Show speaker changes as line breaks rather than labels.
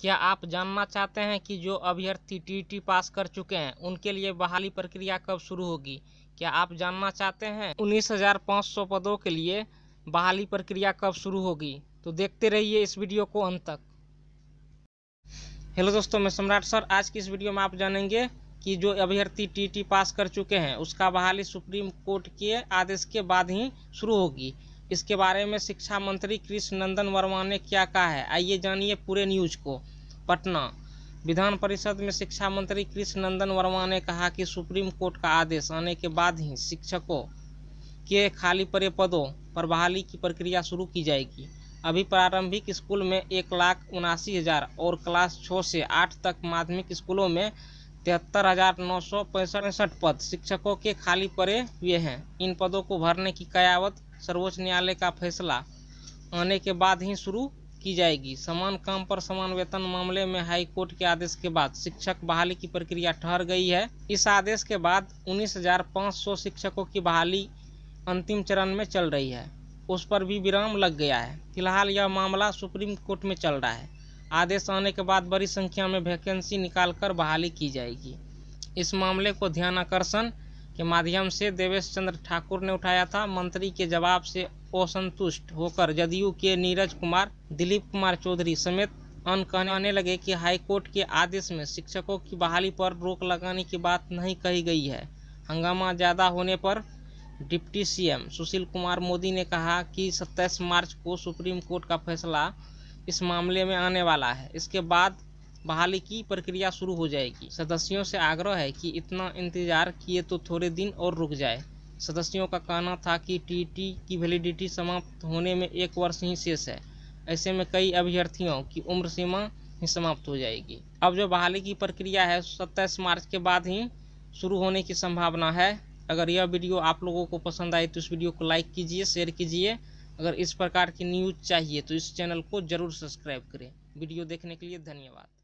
क्या आप जानना चाहते हैं कि जो अभ्यर्थी टी पास कर चुके हैं उनके लिए बहाली प्रक्रिया कब शुरू होगी क्या आप जानना चाहते हैं उन्नीस हज़ार पाँच सौ पदों के लिए बहाली प्रक्रिया कब शुरू होगी तो देखते रहिए इस वीडियो को अंत तक हेलो दोस्तों मैं सम्राट सर आज की इस वीडियो में आप जानेंगे कि जो अभ्यर्थी टी पास कर चुके हैं उसका बहाली सुप्रीम कोर्ट के आदेश के बाद ही शुरू होगी इसके बारे में शिक्षा मंत्री कृष्ण नंदन वर्मा ने क्या कहा है आइए जानिए पूरे न्यूज को पटना विधान परिषद में शिक्षा मंत्री कृष्ण नंदन वर्मा ने कहा कि सुप्रीम कोर्ट का आदेश आने के बाद ही शिक्षकों के खाली पड़े पदों पर बहाली की प्रक्रिया शुरू की जाएगी अभी प्रारंभिक स्कूल में एक लाख उनासी हज़ार और क्लास छः से आठ तक माध्यमिक स्कूलों में तिहत्तर हज़ार नौ सौ पैंसठ पद शिक्षकों के खाली पड़े हुए हैं इन पदों को भरने की कयावत सर्वोच्च न्यायालय का फैसला आने के बाद ही शुरू की जाएगी समान काम पर समान वेतन मामले में हाई कोर्ट के आदेश के बाद शिक्षक बहाली की प्रक्रिया ठहर गई है इस आदेश के बाद 19,500 शिक्षकों की बहाली अंतिम चरण में चल रही है उस पर भी विराम लग गया है फिलहाल यह मामला सुप्रीम कोर्ट में चल रहा है आदेश आने के बाद बड़ी संख्या में वैकेंसी निकालकर बहाली की जाएगी इस मामले को ध्यानाकर्षण के माध्यम से देवेश चंद्र ठाकुर ने उठाया था मंत्री के जवाब से असंतुष्ट होकर जदयू के नीरज कुमार दिलीप कुमार चौधरी समेत अन कहने लगे कि हाईकोर्ट के आदेश में शिक्षकों की बहाली पर रोक लगाने की बात नहीं कही गई है हंगामा ज़्यादा होने पर डिप्टी सीएम सुशील कुमार मोदी ने कहा कि 27 मार्च को सुप्रीम कोर्ट का फैसला इस मामले में आने वाला है इसके बाद बहाली की प्रक्रिया शुरू हो जाएगी सदस्यों से आग्रह है कि इतना इंतजार किए तो थोड़े दिन और रुक जाए सदस्यों का कहना था कि टीटी की वैलिडिटी समाप्त होने में एक वर्ष ही शेष है ऐसे में कई अभ्यर्थियों की उम्र सीमा ही समाप्त हो जाएगी अब जो बहाली की प्रक्रिया है सत्ताईस मार्च के बाद ही शुरू होने की संभावना है अगर यह वीडियो आप लोगों को पसंद आए तो इस वीडियो को लाइक कीजिए शेयर कीजिए अगर इस प्रकार की न्यूज़ चाहिए तो इस चैनल को ज़रूर सब्सक्राइब करें वीडियो देखने के लिए धन्यवाद